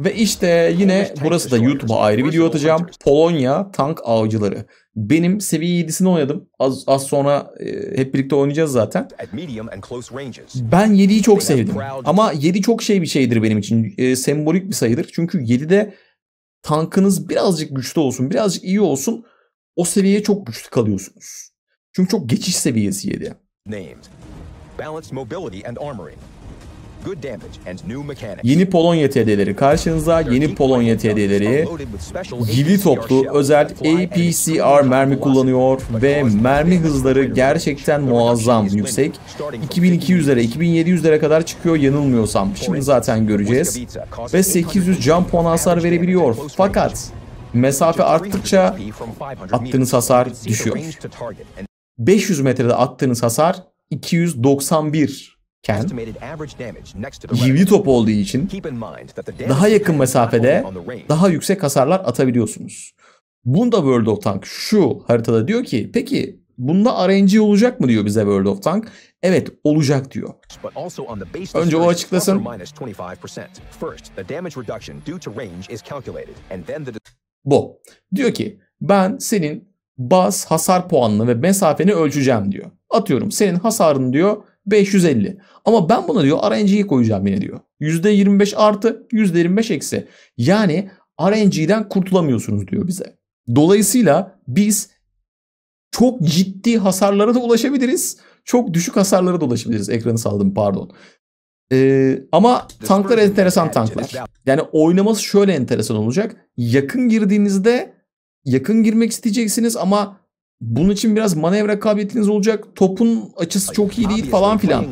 Ve işte yine burası da YouTube'a ayrı video atacağım. Polonya tank avcıları. Benim seviye 7'sini oynadım. Az, az sonra e, hep birlikte oynayacağız zaten. Ben 7'yi çok sevdim. Ama 7 çok şey bir şeydir benim için. E, sembolik bir sayıdır. Çünkü 7'de tankınız birazcık güçlü olsun, birazcık iyi olsun. O seviyeye çok güçlü kalıyorsunuz. Çünkü çok geçiş seviyesi 7. Balanced mobility and armoring. Yeni Polonya TD'leri karşınıza yeni Polonya TD'leri yili toplu özel APCR mermi kullanıyor ve mermi hızları gerçekten muazzam yüksek. 2200'lere 2700'lere kadar çıkıyor yanılmıyorsam. Şimdi zaten göreceğiz. Ve 800 can puan hasar verebiliyor. Fakat mesafe arttıkça attığınız hasar düşüyor. 500 metrede attığınız hasar 291 Ken 20 top olduğu için daha yakın mesafede daha yüksek hasarlar atabiliyorsunuz. Bunda World of Tank şu haritada diyor ki peki bunda RNG olacak mı diyor bize World of Tank. Evet olacak diyor. Önce o açıklasın. Bu. Diyor ki ben senin baz hasar puanını ve mesafeni ölçeceğim diyor. Atıyorum senin hasarın diyor 550. Ama ben buna diyor RNG'yi koyacağım yine diyor. %25 artı %25 eksi. Yani RNG'den kurtulamıyorsunuz diyor bize. Dolayısıyla biz çok ciddi hasarlara da ulaşabiliriz. Çok düşük hasarlara da ulaşabiliriz. Ekranı saldım pardon. Ee, ama tanklar enteresan tanklar. Yani oynaması şöyle enteresan olacak. Yakın girdiğinizde yakın girmek isteyeceksiniz ama bunun için biraz manevra kabiliyetiniz olacak. Topun açısı çok iyi değil falan filan.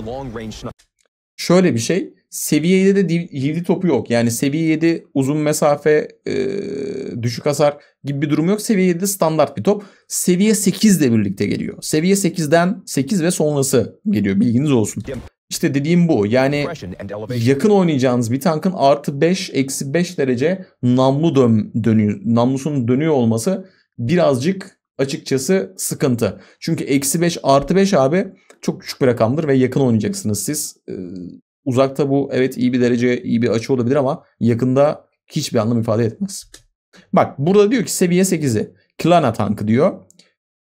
Şöyle bir şey. Seviye 7'de de hivli topu yok. Yani seviye 7 uzun mesafe e, düşük hasar gibi bir durum yok. Seviye 7'de standart bir top. Seviye 8 ile birlikte geliyor. Seviye 8'den 8 ve sonrası geliyor. Bilginiz olsun. İşte dediğim bu. Yani yakın oynayacağınız bir tankın artı 5 eksi 5 derece namlu dön, dönüyor, namlusunun dönüyor olması birazcık açıkçası sıkıntı. Çünkü eksi 5 artı 5 abi çok küçük bir rakamdır ve yakın oynayacaksınız siz. Ee, uzakta bu evet iyi bir derece iyi bir açı olabilir ama yakında hiçbir anlam ifade etmez. Bak burada diyor ki seviye 8'i Klana tankı diyor.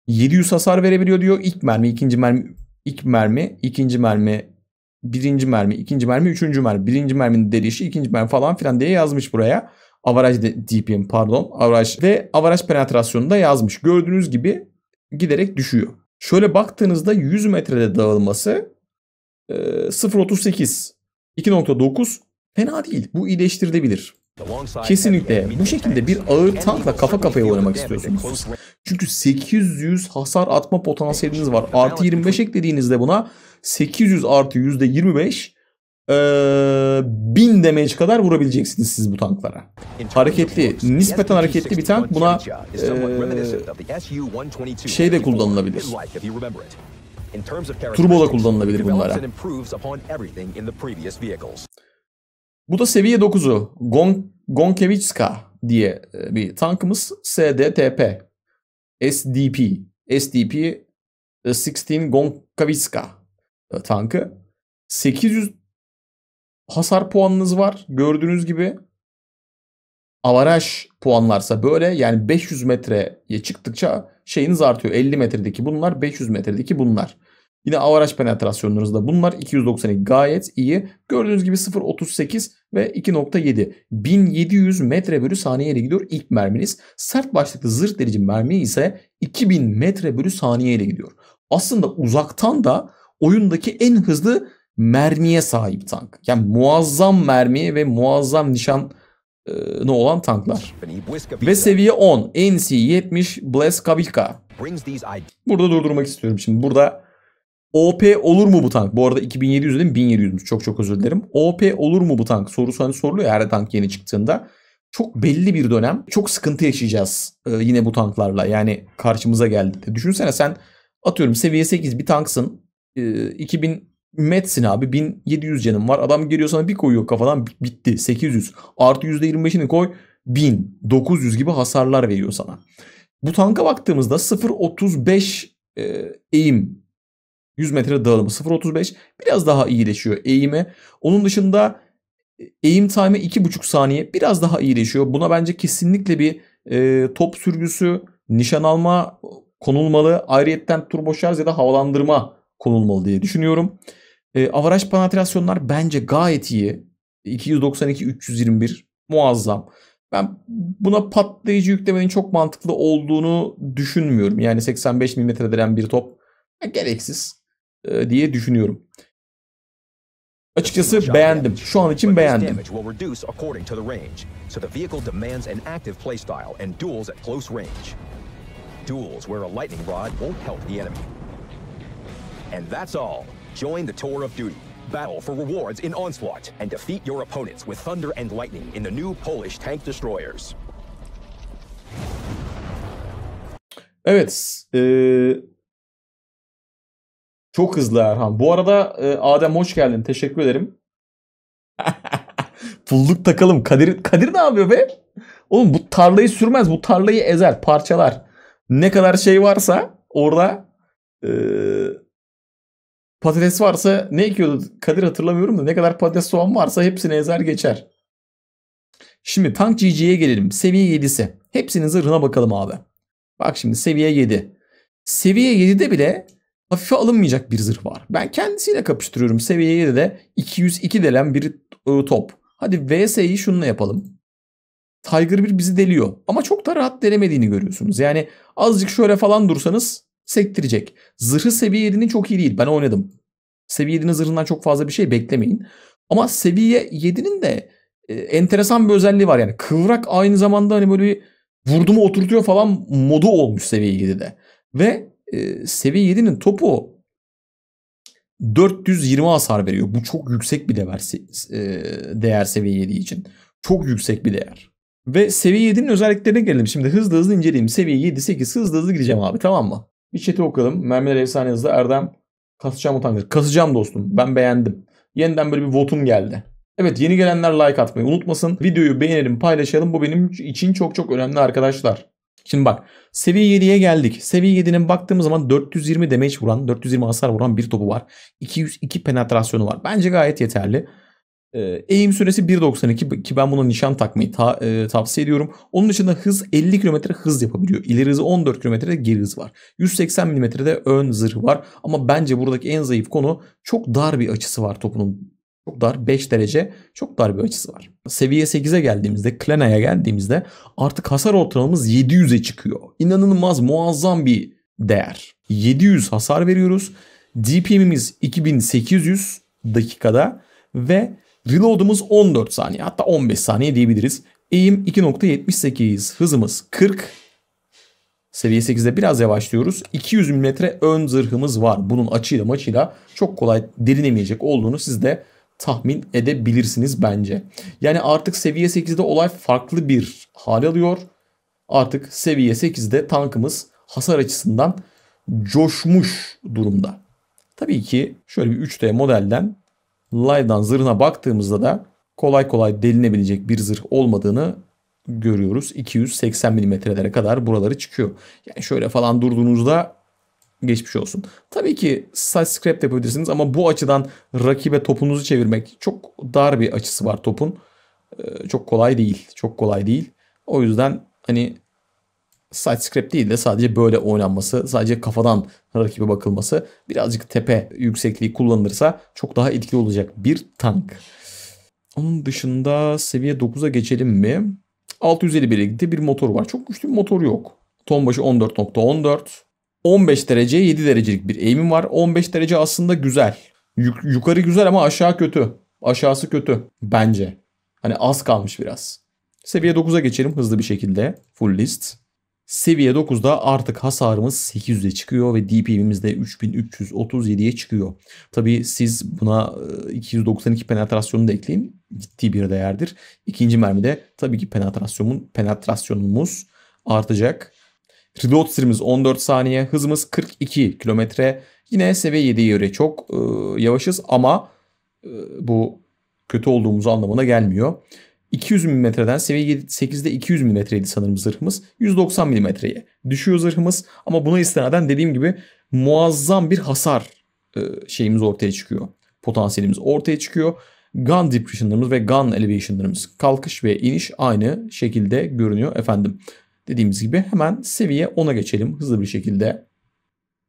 700 hasar verebiliyor diyor. İlk mermi, ikinci mermi, ilk mermi, ikinci mermi, birinci mermi, ikinci mermi, üçüncü mermi, birinci merminin delişi, ikinci mermi falan filan diye yazmış buraya average DPM pardon average ve average penetrasyonu da yazmış. Gördüğünüz gibi giderek düşüyor. Şöyle baktığınızda 100 metrede dağılması 0.38 2.9 fena değil. Bu iyileştirilebilir. Kesinlikle bu şekilde bir ağır tankla kafa kafaya oynamak istiyorsunuz. Çünkü 800 hasar atma potansiyeliniz var. Artı 25 eklediğinizde buna 800 artı %25 ee, 1000 damage kadar vurabileceksiniz siz bu tanklara. Hareketli, nispeten hareketli bir tank buna ee, şey de kullanılabilir. Turbo da kullanılabilir bunlara. Bu da seviye 9'u. Gon Gonkevitska diye e, bir tankımız. SDTP. SDP. SDP 16 e, Gonkavitska e, tankı. 800 Hasar puanınız var gördüğünüz gibi. Avaraj puanlarsa böyle yani 500 metreye çıktıkça şeyiniz artıyor. 50 metredeki bunlar 500 metredeki bunlar. Yine avaraj penetrasyonlarınız da bunlar 292 gayet iyi. Gördüğünüz gibi 0.38 ve 2.7. 1700 metre bölü saniye ile gidiyor ilk merminiz. Sert başlıklı zırh delici mermi ise 2000 metre bölü saniye ile gidiyor. Aslında uzaktan da oyundaki en hızlı mermiye sahip tank. Yani muazzam mermi ve muazzam nişan e, ne olan tanklar. Ve seviye 10 NC-70 bless kabilka. Burada durdurmak istiyorum şimdi. Burada OP olur mu bu tank? Bu arada 2700 dedim 1700 çok çok özür dilerim. OP olur mu bu tank sorusu hani soruluyor her tank yeni çıktığında. Çok belli bir dönem çok sıkıntı yaşayacağız e, yine bu tanklarla. Yani karşımıza geldi. Düşünsene sen atıyorum seviye 8 bir tanksın. 2000 e, Metsin abi 1700 canım var. Adam geliyor sana bir koyuyor kafadan bitti 800. Artı %25'ini koy 1900 gibi hasarlar veriyor sana. Bu tanka baktığımızda 0.35 e, eğim 100 metre dağılımı 0.35 biraz daha iyileşiyor eğime. Onun dışında e, eğim time'ı 2.5 saniye biraz daha iyileşiyor. Buna bence kesinlikle bir e, top sürgüsü, nişan alma konulmalı. Ayrıyetten turbo şarj ya da havalandırma konulmalı diye düşünüyorum. E, avaraj penetrasyonlar bence gayet iyi. 292 321 muazzam. Ben buna patlayıcı yüklemenin çok mantıklı olduğunu düşünmüyorum. Yani 85 mm denen bir top e, gereksiz e, diye düşünüyorum. Açıkçası beğendim. Şu an için beğendim. And that's all. Join the tour of duty. Battle for rewards in Onslaught and defeat your opponents with thunder and lightning in the new Polish tank destroyers. Evet. Ee, çok hızlı Erhan. Bu arada e, Adem hoş geldin. Teşekkür ederim. Pulluk takalım. Kadir, Kadir ne yapıyor be? Oğlum bu tarlayı sürmez. Bu tarlayı ezer, parçalar. Ne kadar şey varsa orada e, Patates varsa ne ekiyordu Kadir hatırlamıyorum da ne kadar patates soğan varsa hepsini ezer geçer. Şimdi Tank GG'ye gelelim. Seviye 7'si. Hepsinin zırhına bakalım abi. Bak şimdi seviye 7. Seviye 7'de bile hafife alınmayacak bir zırh var. Ben kendisiyle kapıştırıyorum. Seviye 7'de 202 delen bir e, top. Hadi VS'yi şununla yapalım. Tiger 1 bizi deliyor. Ama çok da rahat delemediğini görüyorsunuz. Yani azıcık şöyle falan dursanız sektirecek. Zırhı seviye 7'nin çok iyi değil. Ben oynadım. Seviye 7'nin zırhından çok fazla bir şey beklemeyin. Ama seviye 7'nin de e, enteresan bir özelliği var. Yani kıvrak aynı zamanda hani böyle bir vurdumu oturtuyor falan modu olmuş seviye 7'de. Ve e, seviye 7'nin topu 420 hasar veriyor. Bu çok yüksek bir değer, e, değer seviye 7 için. Çok yüksek bir değer. Ve seviye 7'nin özelliklerine gelelim. Şimdi hızlı hızlı inceleyeyim. Seviye 7, 8 hızlı hızlı gireceğim abi tamam mı? Bir chat'i okalım. Mermiler efsane hızlı. Erdem kasacağım utangaç. Kasacağım dostum. Ben beğendim. Yeniden böyle bir votum geldi. Evet yeni gelenler like atmayı unutmasın. Videoyu beğenelim paylaşalım. Bu benim için çok çok önemli arkadaşlar. Şimdi bak seviye 7'ye geldik. Seviye 7'nin baktığımız zaman 420 damage vuran, 420 hasar vuran bir topu var. 202 penetrasyonu var. Bence gayet yeterli. Ee, eğim süresi 1.92 ki ben buna nişan takmayı ta, e, tavsiye ediyorum. Onun dışında hız 50 km hız yapabiliyor. İleri hızı 14 km de geri hız var. 180 mm de ön zırh var. Ama bence buradaki en zayıf konu çok dar bir açısı var topunun. Çok dar 5 derece çok dar bir açısı var. Seviye 8'e geldiğimizde Klena'ya geldiğimizde artık hasar ortalamamız 700'e çıkıyor. İnanılmaz muazzam bir değer. 700 hasar veriyoruz. DPM'imiz 2800 dakikada ve Reload'umuz 14 saniye hatta 15 saniye diyebiliriz. Eğim 2.78, hızımız 40. Seviye 8'de biraz yavaşlıyoruz. 200 mm ön zırhımız var. Bunun açıyla maçıyla çok kolay delinemeyecek olduğunu siz de tahmin edebilirsiniz bence. Yani artık seviye 8'de olay farklı bir hal alıyor. Artık seviye 8'de tankımız hasar açısından coşmuş durumda. Tabii ki şöyle bir 3D modelden live'dan zırhına baktığımızda da kolay kolay delinebilecek bir zırh olmadığını görüyoruz. 280 milimetrelere kadar buraları çıkıyor. Yani şöyle falan durduğunuzda geçmiş olsun. Tabii ki size scrap yapabilirsiniz ama bu açıdan rakibe topunuzu çevirmek çok dar bir açısı var topun. Ee, çok kolay değil. Çok kolay değil. O yüzden hani side scrap değil de sadece böyle oynanması, sadece kafadan rakibe bakılması birazcık tepe yüksekliği kullanılırsa çok daha etkili olacak bir tank. Onun dışında seviye 9'a geçelim mi? 651'e gitti bir motor var. Çok güçlü bir motor yok. Ton başı 14.14. 15 derece 7 derecelik bir eğimim var. 15 derece aslında güzel. Yuk- yukarı güzel ama aşağı kötü. Aşağısı kötü bence. Hani az kalmış biraz. Seviye 9'a geçelim hızlı bir şekilde. Full list. Seviye 9'da artık hasarımız 800'e çıkıyor ve DPM'imiz de 3337'ye çıkıyor. Tabi siz buna 292 e, penetrasyonu da ekleyin. Ciddi bir değerdir. İkinci mermide tabii ki penetrasyonun, penetrasyonumuz artacak. Reload süremiz 14 saniye. Hızımız 42 kilometre. Yine seviye 7'ye göre çok e, yavaşız ama e, bu kötü olduğumuz anlamına gelmiyor. 200 mm'den seviye 8'de 200 mm'ydi sanırım zırhımız. 190 mm'ye düşüyor zırhımız. Ama buna istinaden dediğim gibi muazzam bir hasar e, şeyimiz ortaya çıkıyor. Potansiyelimiz ortaya çıkıyor. Gun depression'larımız ve gun elevation'larımız kalkış ve iniş aynı şekilde görünüyor efendim. Dediğimiz gibi hemen seviye 10'a geçelim hızlı bir şekilde.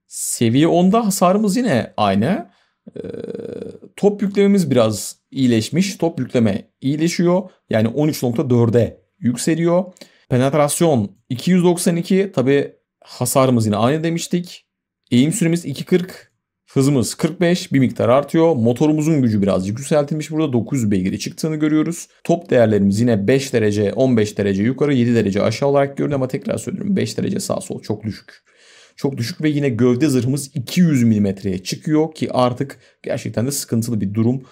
Seviye 10'da hasarımız yine aynı. E, Top yüklememiz biraz iyileşmiş. Top yükleme iyileşiyor. Yani 13.4'e yükseliyor. Penetrasyon 292. Tabi hasarımız yine aynı demiştik. Eğim süremiz 2.40. Hızımız 45 bir miktar artıyor. Motorumuzun gücü birazcık yükseltilmiş. Burada 900 beygiri çıktığını görüyoruz. Top değerlerimiz yine 5 derece, 15 derece yukarı, 7 derece aşağı olarak görünüyor ama tekrar söylüyorum 5 derece sağ sol çok düşük çok düşük ve yine gövde zırhımız 200 milimetreye çıkıyor ki artık gerçekten de sıkıntılı bir durum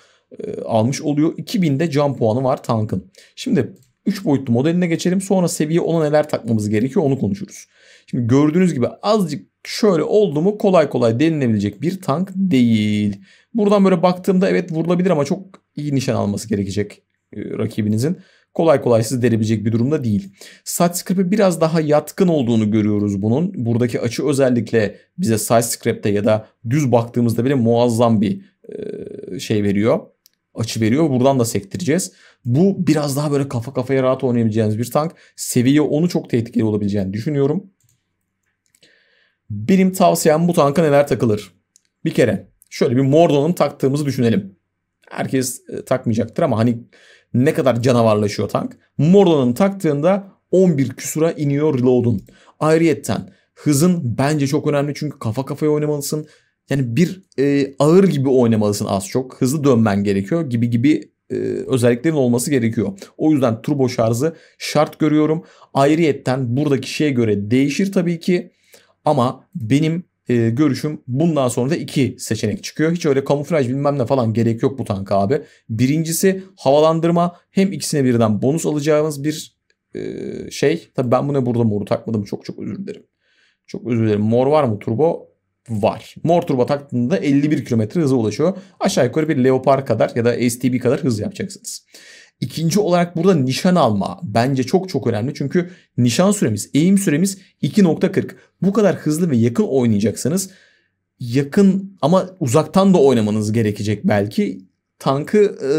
e, almış oluyor. 2000'de can puanı var tankın. Şimdi 3 boyutlu modeline geçelim. Sonra seviye ona neler takmamız gerekiyor onu konuşuruz. Şimdi gördüğünüz gibi azıcık şöyle oldu mu kolay kolay denilebilecek bir tank değil. Buradan böyle baktığımda evet vurulabilir ama çok iyi nişan alması gerekecek e, rakibinizin kolay kolay siz delebilecek bir durumda değil. SiteScrape'e biraz daha yatkın olduğunu görüyoruz bunun. Buradaki açı özellikle bize SiteScrape'de ya da düz baktığımızda bile muazzam bir şey veriyor. Açı veriyor. Buradan da sektireceğiz. Bu biraz daha böyle kafa kafaya rahat oynayabileceğiniz bir tank. Seviye onu çok tehlikeli olabileceğini düşünüyorum. Benim tavsiyem bu tanka neler takılır? Bir kere şöyle bir Mordon'un taktığımızı düşünelim herkes e, takmayacaktır ama hani ne kadar canavarlaşıyor tank. Mordo'nun taktığında 11 küsura iniyor reload'un. Ayrıyetten hızın bence çok önemli çünkü kafa kafaya oynamalısın. Yani bir e, ağır gibi oynamalısın az çok. Hızlı dönmen gerekiyor gibi gibi e, özelliklerin olması gerekiyor. O yüzden turbo şarjı şart görüyorum. Ayrıyetten buradaki şeye göre değişir tabii ki. Ama benim e, görüşüm bundan sonra da iki seçenek çıkıyor. Hiç öyle kamuflaj bilmem ne falan gerek yok bu tanka abi. Birincisi havalandırma hem ikisine birden bonus alacağımız bir e, şey. Tabi ben bunu burada moru takmadım çok çok özür dilerim. Çok özür dilerim. Mor var mı turbo? Var. Mor turbo taktığında 51 km hıza ulaşıyor. Aşağı yukarı bir Leopard kadar ya da STB kadar hız yapacaksınız. İkinci olarak burada nişan alma bence çok çok önemli. Çünkü nişan süremiz, eğim süremiz 2.40. Bu kadar hızlı ve yakın oynayacaksanız yakın ama uzaktan da oynamanız gerekecek belki. Tankı e,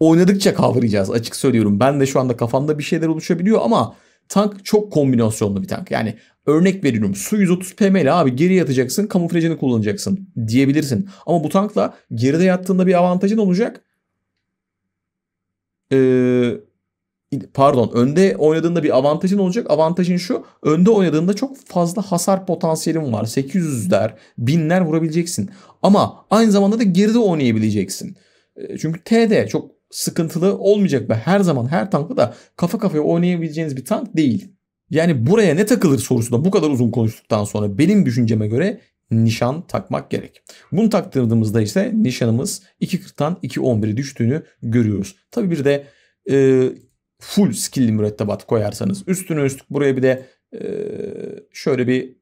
oynadıkça kavrayacağız açık söylüyorum. Ben de şu anda kafamda bir şeyler oluşabiliyor ama tank çok kombinasyonlu bir tank. Yani örnek veriyorum su 130 PM'li abi geri yatacaksın kamuflajını kullanacaksın diyebilirsin. Ama bu tankla geride yattığında bir avantajın olacak e, pardon önde oynadığında bir avantajın olacak. Avantajın şu önde oynadığında çok fazla hasar potansiyelin var. 800'ler, 1000'ler vurabileceksin. Ama aynı zamanda da geride oynayabileceksin. Ee, çünkü TD çok sıkıntılı olmayacak ve her zaman her tankla da kafa kafaya oynayabileceğiniz bir tank değil. Yani buraya ne takılır sorusunda bu kadar uzun konuştuktan sonra benim düşünceme göre nişan takmak gerek. Bunu taktırdığımızda ise nişanımız 2.40'tan 2.11'e düştüğünü görüyoruz. Tabi bir de e, full skilli mürettebat koyarsanız üstüne üstlük buraya bir de e, şöyle bir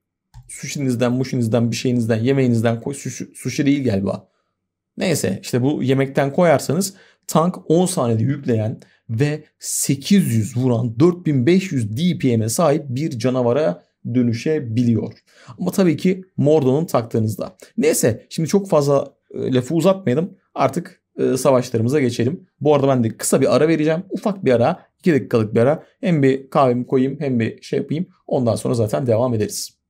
sushi'nizden, muşinizden, bir şeyinizden, yemeğinizden koy. Sushi, değil galiba. Neyse işte bu yemekten koyarsanız tank 10 saniyede yükleyen ve 800 vuran 4500 DPM'e sahip bir canavara dönüşebiliyor. Ama tabii ki Mordo'nun taktığınızda. Neyse şimdi çok fazla e, lafı uzatmayalım. Artık e, savaşlarımıza geçelim. Bu arada ben de kısa bir ara vereceğim. Ufak bir ara. 2 dakikalık bir ara. Hem bir kahvemi koyayım hem bir şey yapayım. Ondan sonra zaten devam ederiz.